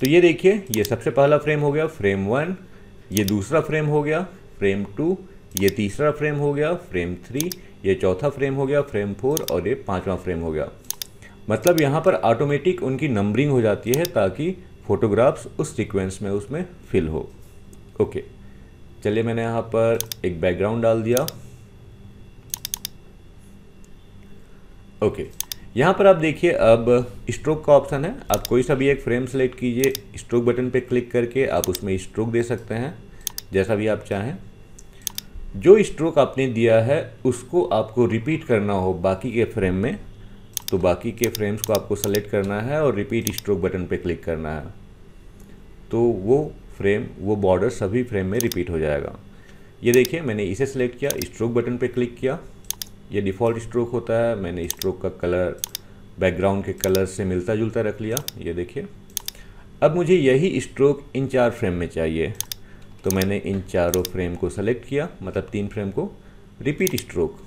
तो ये देखिए ये सबसे पहला फ्रेम हो गया फ्रेम वन ये दूसरा फ्रेम हो गया फ्रेम टू ये तीसरा फ्रेम हो गया फ्रेम थ्री ये चौथा फ्रेम हो गया फ्रेम फोर और ये पांचवा फ्रेम हो गया मतलब यहाँ पर ऑटोमेटिक उनकी नंबरिंग हो जाती है ताकि फोटोग्राफ्स उस सिक्वेंस में उसमें फिल हो ओके okay. चलिए मैंने यहाँ पर एक बैकग्राउंड डाल दिया ओके यहाँ पर आप देखिए अब स्ट्रोक का ऑप्शन है आप कोई सा भी एक फ्रेम सेलेक्ट कीजिए स्ट्रोक बटन पे क्लिक करके आप उसमें स्ट्रोक दे सकते हैं जैसा भी आप चाहें जो स्ट्रोक आपने दिया है उसको आपको रिपीट करना हो बाकी के फ्रेम में तो बाकी के फ्रेम्स को आपको सेलेक्ट करना है और रिपीट स्ट्रोक बटन पे क्लिक करना है तो वो फ्रेम वो बॉर्डर सभी फ्रेम में रिपीट हो जाएगा ये देखिए मैंने इसे सेलेक्ट किया स्ट्रोक बटन पे क्लिक किया ये डिफ़ॉल्ट स्ट्रोक होता है मैंने स्ट्रोक का कलर बैकग्राउंड के कलर से मिलता जुलता रख लिया ये देखिए अब मुझे यही स्ट्रोक इन चार फ्रेम में चाहिए तो मैंने इन चारों फ्रेम को सेलेक्ट किया मतलब तीन फ्रेम को रिपीट स्ट्रोक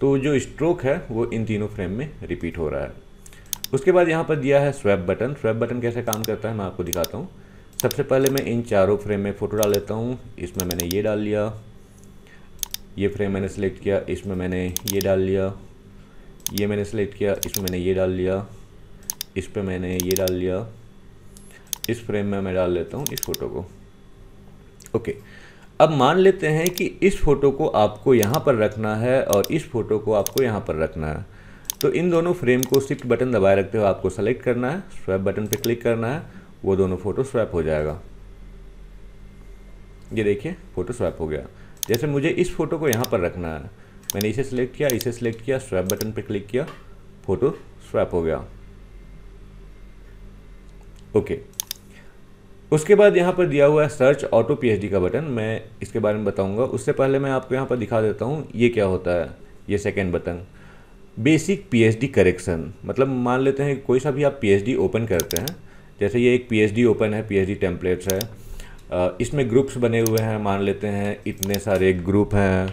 तो जो स्ट्रोक है वो इन तीनों फ्रेम में रिपीट हो रहा है उसके बाद यहाँ पर दिया है स्वैप बटन स्वैप बटन कैसे काम करता है मैं आपको दिखाता हूँ सबसे पहले मैं इन चारों फ्रेम में फ़ोटो डाल लेता हूँ इसमें मैंने ये डाल लिया ये फ्रेम मैंने सेलेक्ट किया इसमें मैंने ये डाल लिया ये मैंने सेलेक्ट किया इसमें मैंने ये डाल लिया इस पर मैंने ये डाल लिया इस फ्रेम में मैं डाल लेता हूँ इस फ़ोटो को ओके अब मान लेते हैं कि इस फ़ोटो को आपको यहाँ पर रखना है और इस फ़ोटो को आपको यहाँ पर रखना है तो इन दोनों फ्रेम को शिफ्ट बटन दबाए रखते हो आपको सेलेक्ट करना है स्वैप बटन पर क्लिक करना है वो दोनों फ़ोटो स्वैप हो जाएगा ये देखिए फ़ोटो स्वैप हो गया जैसे मुझे इस फ़ोटो को यहाँ पर रखना है मैंने इसे सेलेक्ट किया इसे सेलेक्ट किया स्वैप बटन पर क्लिक किया फ़ोटो स्वैप हो गया ओके उसके बाद यहाँ पर दिया हुआ है सर्च ऑटो पीएचडी का बटन मैं इसके बारे में बताऊँगा उससे पहले मैं आपको यहाँ पर दिखा देता हूँ ये क्या होता है ये second button basic PhD correction मतलब मान लेते हैं कोई सा भी आप पीएचडी ओपन करते हैं जैसे ये एक पीएचडी ओपन है पीएचडी टेम्पलेट्स है इसमें ग्रुप्स बने हुए हैं मान लेते हैं इतने सारे ग्रुप हैं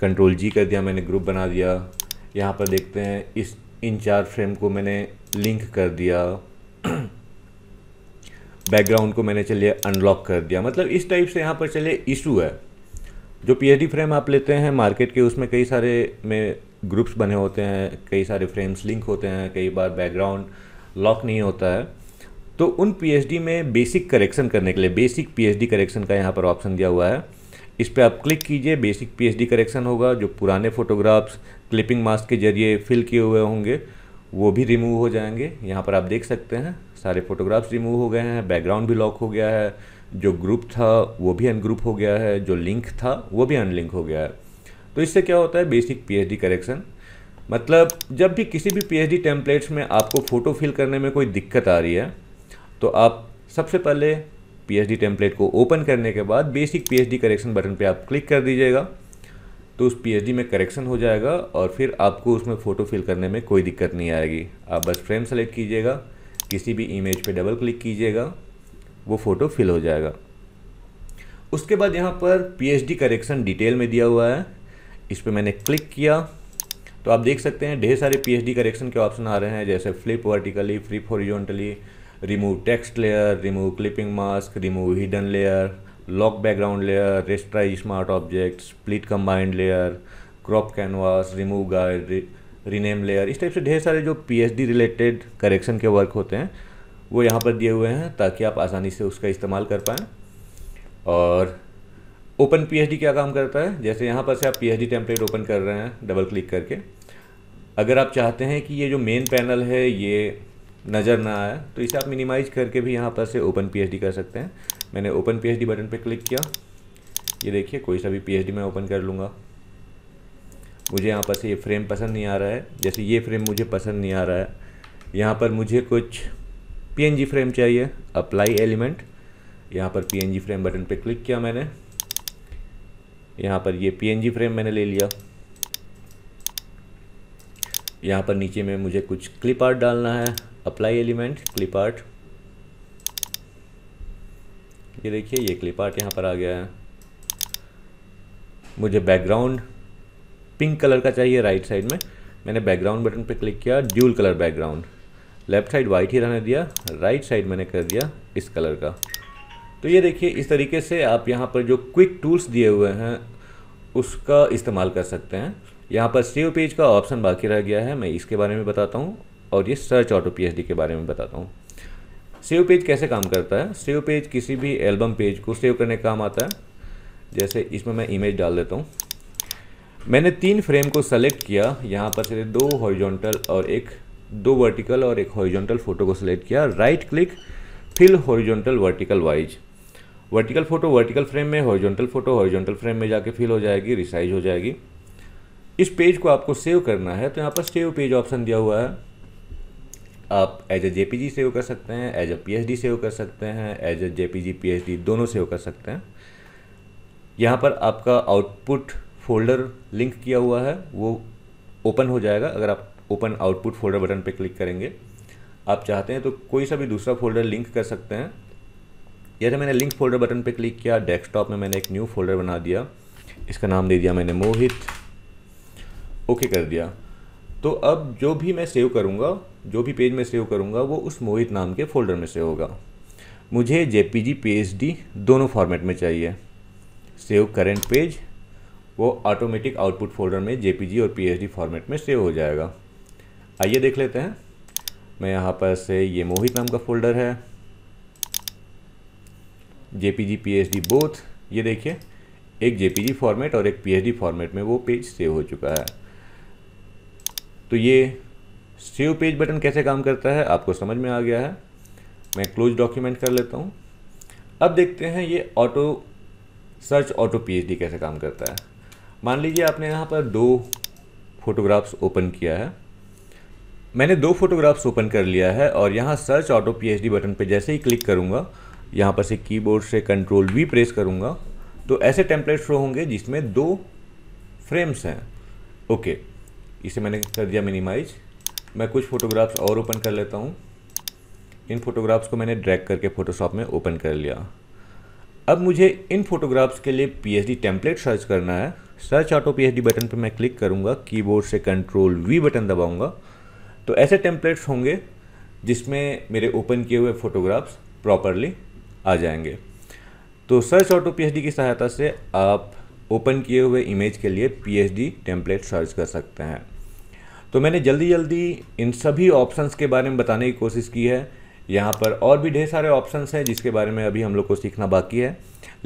कंट्रोल जी कर दिया मैंने ग्रुप बना दिया यहाँ पर देखते हैं इस इन चार फ्रेम को मैंने लिंक कर दिया बैकग्राउंड को मैंने चलिए अनलॉक कर दिया मतलब इस टाइप से यहाँ पर चलिए इशू है जो पीएचडी फ्रेम आप लेते हैं मार्केट के उसमें कई सारे में ग्रुप्स बने होते हैं कई सारे फ्रेम्स लिंक होते हैं कई बार बैकग्राउंड लॉक नहीं होता है तो उन पीएचडी में बेसिक करेक्शन करने के लिए बेसिक पीएचडी करेक्शन का यहाँ पर ऑप्शन दिया हुआ है इस पर आप क्लिक कीजिए बेसिक पीएचडी करेक्शन होगा जो पुराने फोटोग्राफ्स क्लिपिंग मास्क के जरिए फिल किए हुए होंगे वो भी रिमूव हो जाएंगे यहाँ पर आप देख सकते हैं सारे फोटोग्राफ्स रिमूव हो गए हैं बैकग्राउंड भी लॉक हो गया है जो ग्रुप था वो भी अनग्रुप हो गया है जो लिंक था वो भी अनलिंक हो गया है तो इससे क्या होता है बेसिक पीएचडी करेक्शन मतलब जब भी किसी भी पीएचडी टेम्पलेट्स में आपको फ़ोटो फिल करने में कोई दिक्कत आ रही है तो आप सबसे पहले पीएचडी टेम्पलेट को ओपन करने के बाद बेसिक पीएचडी करेक्शन बटन पे आप क्लिक कर दीजिएगा तो उस पीएचडी में करेक्शन हो जाएगा और फिर आपको उसमें फ़ोटो फिल करने में कोई दिक्कत नहीं आएगी आप बस फ्रेम सेलेक्ट कीजिएगा किसी भी इमेज पर डबल क्लिक कीजिएगा वो फ़ोटो फिल हो जाएगा उसके बाद यहाँ पर पीएचडी करेक्शन डिटेल में दिया हुआ है इस पर मैंने क्लिक किया तो आप देख सकते हैं ढेर सारे डी करेक्शन के ऑप्शन आ रहे हैं जैसे flip vertically flip horizontally remove text layer remove clipping mask remove hidden layer lock background layer rasterize smart object split combined layer crop canvas remove guide rename layer इस type से ढेर सारे जो पी रिलेटेड करेक्शन के work होते हैं वो यहाँ पर दिए हुए हैं ताकि आप आसानी से उसका इस्तेमाल कर पाएँ और ओपन पीएचडी क्या काम करता है जैसे यहाँ पर से आप पीएचडी टेम्पलेट ओपन कर रहे हैं डबल क्लिक करके अगर आप चाहते हैं कि ये जो मेन पैनल है ये नज़र ना आए तो इसे आप मिनिमाइज करके भी यहाँ पर से ओपन पीएचडी कर सकते हैं मैंने ओपन पीएचडी बटन पर क्लिक किया ये देखिए कोई सा भी पीएचडी मैं ओपन कर लूँगा मुझे यहाँ पर से ये फ्रेम पसंद नहीं आ रहा है जैसे ये फ्रेम मुझे पसंद नहीं आ रहा है यहाँ पर मुझे कुछ पी फ्रेम चाहिए अप्लाई एलिमेंट यहाँ पर पी फ्रेम बटन पर क्लिक किया मैंने यहाँ पर ये जी फ्रेम मैंने ले लिया यहाँ पर नीचे में मुझे कुछ क्लिप आर्ट डालना है अप्लाई एलिमेंट क्लिप आर्ट ये देखिए ये क्लिप आर्ट यहाँ पर आ गया है मुझे बैकग्राउंड पिंक कलर का चाहिए राइट साइड में मैंने बैकग्राउंड बटन पर क्लिक किया dual colour background left side white ही रहने दिया राइट साइड मैंने कर दिया इस कलर का तो ये देखिए इस तरीके से आप यहाँ पर जो क्विक टूल्स दिए हुए हैं उसका इस्तेमाल कर सकते हैं यहाँ पर सेव पेज का ऑप्शन बाकी रह गया है मैं इसके बारे में बताता हूँ और ये सर्च ऑटो पी के बारे में बताता हूँ सेव पेज कैसे काम करता है सेव पेज किसी भी एल्बम पेज को सेव करने का काम आता है जैसे इसमें मैं इमेज डाल देता हूँ मैंने तीन फ्रेम को सेलेक्ट किया यहाँ पर सिर्फ दो हॉरिजॉन्टल और एक दो वर्टिकल और एक हॉरिजॉन्टल फ़ोटो को सेलेक्ट किया right click fill horizontal vertical wise vertical photo vertical frame में हॉरिजॉन्टल फ़ोटो हॉरिजॉन्टल फ्रेम में जाके फिल हो जाएगी रिसाइज हो जाएगी इस पेज को आपको सेव करना है तो यहाँ पर सेव पेज ऑप्शन दिया हुआ है आप एज ए जी सेव कर सकते हैं एज ए डी सेव कर सकते हैं एज ए एच डी दोनों सेव कर सकते हैं यहाँ पर आपका आउटपुट फोल्डर लिंक किया हुआ है वो ओपन हो जाएगा अगर आप ओपन आउटपुट फोल्डर बटन पर क्लिक करेंगे आप चाहते हैं तो कोई सा भी दूसरा फोल्डर लिंक कर सकते हैं या तो मैंने लिंक फोल्डर बटन पर क्लिक किया डेस्कटॉप में मैंने एक न्यू फोल्डर बना दिया इसका नाम दे दिया मैंने मोहित ओके कर दिया तो अब जो भी मैं सेव करूँगा जो भी पेज मैं सेव करूँगा वो उस मोहित नाम के फोल्डर में सेव होगा मुझे J P G P H D दोनों फॉर्मेट में चाहिए सेव करेंट पेज वो ऑटोमेटिक आउटपुट फोल्डर में जे पी जी और पी एच डी फॉर्मेट में सेव हो जाएगा आइए देख लेते हैं मैं यहाँ पर से ये मोहित नाम का फोल्डर है J P G P H D both ये देखिए एक जे पी जी फॉर्मेट और एक पी एच डी फॉर्मेट में वो पेज सेव हो चुका है तो ये सेव पेज बटन कैसे काम करता है आपको समझ में आ गया है मैं क्लोज डॉक्यूमेंट कर लेता हूँ अब देखते हैं ये ऑटो सर्च ऑटो पीएचडी कैसे काम करता है मान लीजिए आपने यहाँ पर दो फोटोग्राफ्स ओपन किया है मैंने दो फोटोग्राफ्स ओपन कर लिया है और यहाँ सर्च ऑटो पीएचडी बटन पर जैसे ही क्लिक करूँगा यहाँ पर से कीबोर्ड से कंट्रोल वी प्रेस करूँगा तो ऐसे टेम्पलेट शो होंगे जिसमें दो फ्रेम्स हैं ओके इसे मैंने कर दिया मिनिमाइज मैं कुछ फ़ोटोग्राफ्स और ओपन कर लेता हूँ इन फ़ोटोग्राफ्स को मैंने ड्रैग करके फ़ोटोशॉप में ओपन कर लिया अब मुझे इन फ़ोटोग्राफ्स के लिए पीएचडी टेम्पलेट सर्च करना है सर्च ऑटो पीएचडी बटन पर मैं क्लिक करूँगा कीबोर्ड से कंट्रोल वी बटन दबाऊँगा तो ऐसे टेम्पलेट्स होंगे जिसमें मेरे ओपन किए हुए फ़ोटोग्राफ्स प्रॉपरली आ जाएंगे तो सर्च ऑटो पी की सहायता से आप ओपन किए हुए इमेज के लिए पीएचडी टेम्पलेट सर्च कर सकते हैं तो मैंने जल्दी जल्दी इन सभी ऑप्शंस के बारे में बताने की कोशिश की है यहाँ पर और भी ढेर सारे ऑप्शंस हैं जिसके बारे में अभी हम लोग को सीखना बाकी है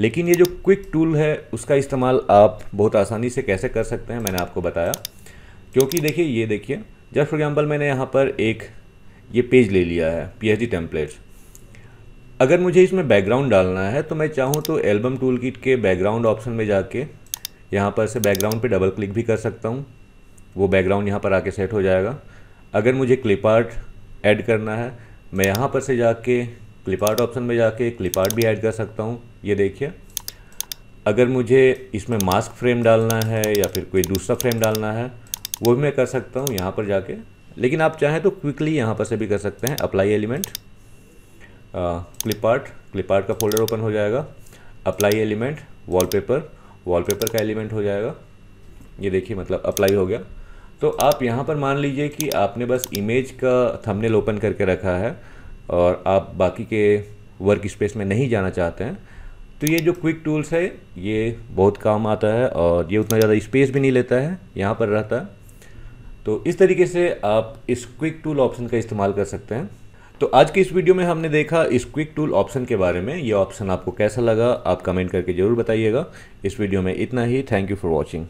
लेकिन ये जो क्विक टूल है उसका इस्तेमाल आप बहुत आसानी से कैसे कर सकते हैं मैंने आपको बताया क्योंकि देखिए ये देखिए जस्ट फॉर एग्जाम्पल मैंने यहाँ पर एक ये पेज ले लिया है पी एच डी टेम्पलेट्स अगर मुझे इसमें बैकग्राउंड डालना है तो मैं चाहूँ तो एल्बम टूल किट के बैकग्राउंड ऑप्शन में जाके यहाँ पर से बैकग्राउंड पे डबल क्लिक भी कर सकता हूँ वो बैकग्राउंड यहाँ पर आके सेट हो जाएगा अगर मुझे क्लिप आर्ट ऐड करना है मैं यहाँ पर से जाके क्लिप आर्ट ऑप्शन में जाके क्लिप आर्ट भी ऐड कर सकता हूँ ये देखिए अगर मुझे इसमें मास्क फ्रेम डालना है या फिर कोई दूसरा फ्रेम डालना है वो भी मैं कर सकता हूँ यहाँ पर जाके लेकिन आप चाहें तो क्विकली यहाँ पर से भी कर सकते हैं apply element clip art clip art का फोल्डर ओपन हो जाएगा अप्लाई एलिमेंट वॉलपेपर वॉलपेपर का एलिमेंट हो जाएगा ये देखिए मतलब अप्लाई हो गया तो आप यहाँ पर मान लीजिए कि आपने बस इमेज का थंबनेल ओपन करके रखा है और आप बाकी के वर्क स्पेस में नहीं जाना चाहते हैं तो ये जो क्विक टूल्स है ये बहुत काम आता है और ये उतना ज़्यादा स्पेस भी नहीं लेता है यहाँ पर रहता है तो इस तरीके से आप इस क्विक टूल ऑप्शन का इस्तेमाल कर सकते हैं तो आज की इस वीडियो में हमने देखा इस क्विक टूल ऑप्शन के बारे में ये ऑप्शन आपको कैसा लगा आप कमेंट करके ज़रूर बताइएगा इस वीडियो में इतना ही थैंक यू फॉर वॉचिंग